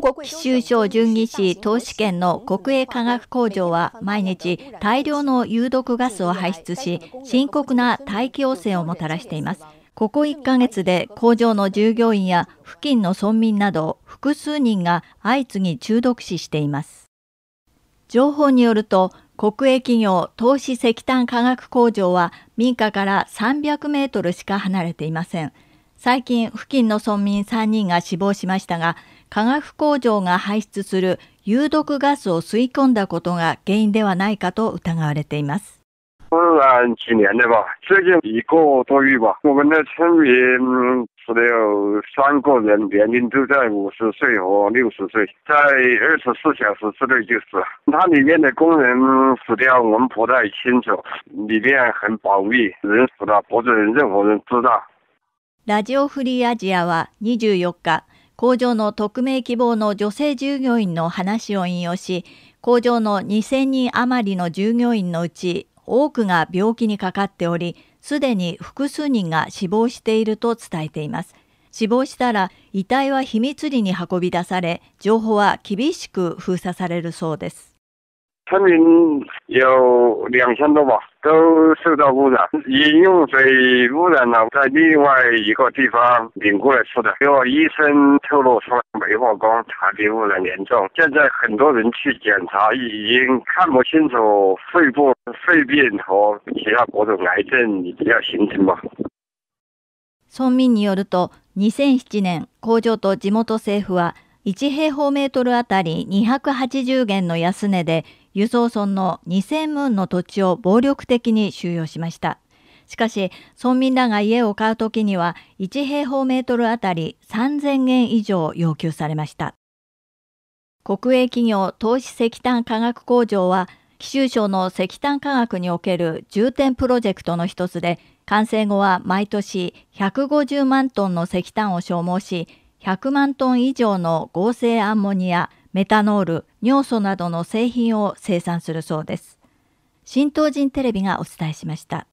貴州省純義市投資圏の国営化学工場は毎日大量の有毒ガスを排出し、深刻な大気汚染をもたらしています。ここ1ヶ月で工場の従業員や付近の村民など複数人が相次ぎ中毒死しています。情報によると、国営企業投資石炭化学工場は民家から300メートルしか離れていません。最近付近の村民3人が死亡しましたが、化学工場が排出する有毒ガスを吸い込んだことが原因ではないかと疑われています。ラジオフリーアジアは24日。工場の匿名希望の女性従業員の話を引用し、工場の2000人余りの従業員のうち多くが病気にかかっており、すでに複数人が死亡していると伝えています。死亡したら遺体は秘密裏に運び出され、情報は厳しく封鎖されるそうです。村民有两千多吧。都受到污染，饮用水污染在另外一个地方引过来吃的。医生透露说，煤化工茶污染严重。现在很多人去检查，已经看不清楚肺部肺病和其他各种癌症要形成村民によると、2007年、工場と地元政府は1平方メートルあたり280元の安値で輸送村の2000ムンの土地を暴力的に収容しました。しかし、村民らが家を買うときには、1平方メートルあたり3000円以上要求されました。国営企業投資石炭化学工場は、貴州省の石炭化学における重点プロジェクトの一つで、完成後は毎年150万トンの石炭を消耗し、100万トン以上の合成アンモニア、メタノール、尿素などの製品を生産するそうです。新東人テレビがお伝えしました。